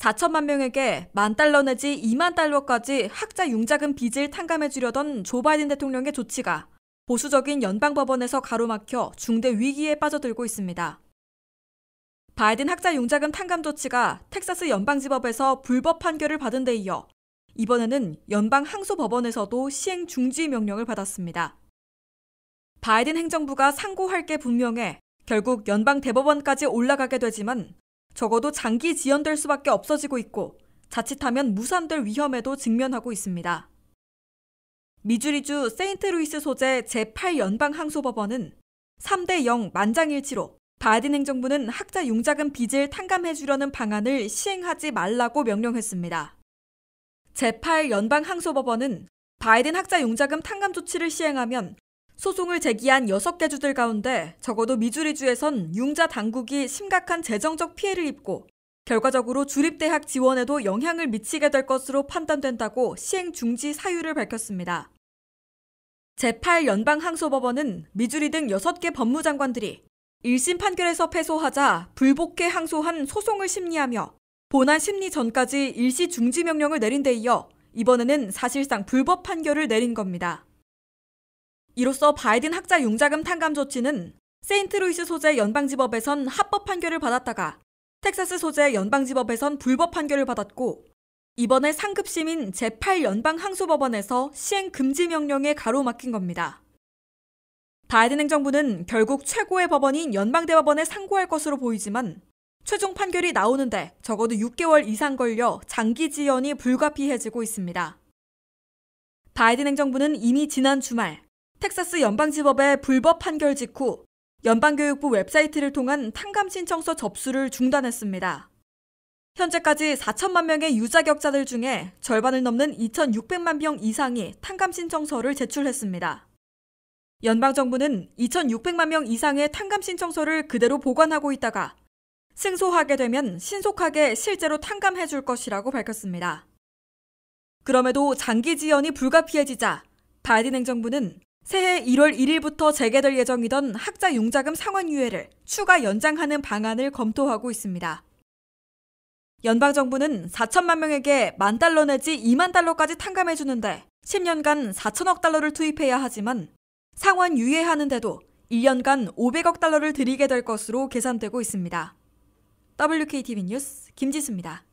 4천만 명에게 만 달러 내지 2만 달러까지 학자 융자금 빚을 탕감해 주려던 조 바이든 대통령의 조치가 보수적인 연방 법원에서 가로막혀 중대 위기에 빠져들고 있습니다. 바이든 학자 융자금 탕감 조치가 텍사스 연방지법에서 불법 판결을 받은 데 이어 이번에는 연방 항소 법원에서도 시행 중지 명령을 받았습니다. 바이든 행정부가 상고할 게 분명해 결국 연방 대법원까지 올라가게 되지만 적어도 장기 지연될 수밖에 없어지고 있고 자칫하면 무산될 위험에도 직면하고 있습니다. 미주리주 세인트루이스 소재 제8연방항소법원은 3대 0 만장일치로 바이든 행정부는 학자 융자금 빚을 탕감해 주려는 방안을 시행하지 말라고 명령했습니다. 제8연방항소법원은 바이든 학자 용자금 탕감 조치를 시행하면 소송을 제기한 6개 주들 가운데 적어도 미주리주에선 융자 당국이 심각한 재정적 피해를 입고 결과적으로 주립대학 지원에도 영향을 미치게 될 것으로 판단된다고 시행 중지 사유를 밝혔습니다. 제8연방항소법원은 미주리 등 6개 법무장관들이 1심 판결에서 패소하자 불복해 항소한 소송을 심리하며 본안 심리 전까지 일시 중지 명령을 내린 데 이어 이번에는 사실상 불법 판결을 내린 겁니다. 이로써 바이든 학자 융자금 탕감 조치는 세인트루이스 소재 연방지법에선 합법 판결을 받았다가 텍사스 소재 연방지법에선 불법 판결을 받았고 이번에 상급 시민 제8연방항소법원에서 시행금지 명령에 가로막힌 겁니다. 바이든 행정부는 결국 최고의 법원인 연방대법원에 상고할 것으로 보이지만 최종 판결이 나오는데 적어도 6개월 이상 걸려 장기 지연이 불가피해지고 있습니다. 바이든 행정부는 이미 지난 주말 텍사스 연방지법의 불법 판결 직후 연방교육부 웹사이트를 통한 탕감 신청서 접수를 중단했습니다. 현재까지 4천만 명의 유자격자들 중에 절반을 넘는 2,600만 명 이상이 탕감 신청서를 제출했습니다. 연방정부는 2,600만 명 이상의 탕감 신청서를 그대로 보관하고 있다가 승소하게 되면 신속하게 실제로 탕감해 줄 것이라고 밝혔습니다. 그럼에도 장기 지연이 불가피해지자 바이든 행정부는 새해 1월 1일부터 재개될 예정이던 학자 융자금 상환 유예를 추가 연장하는 방안을 검토하고 있습니다. 연방 정부는 4천만 명에게 만 달러 내지 2만 달러까지 탕감해 주는데 10년간 4천억 달러를 투입해야 하지만 상환 유예하는데도 1년간 500억 달러를 들이게 될 것으로 계산되고 있습니다. WKTV 뉴스 김지수입니다.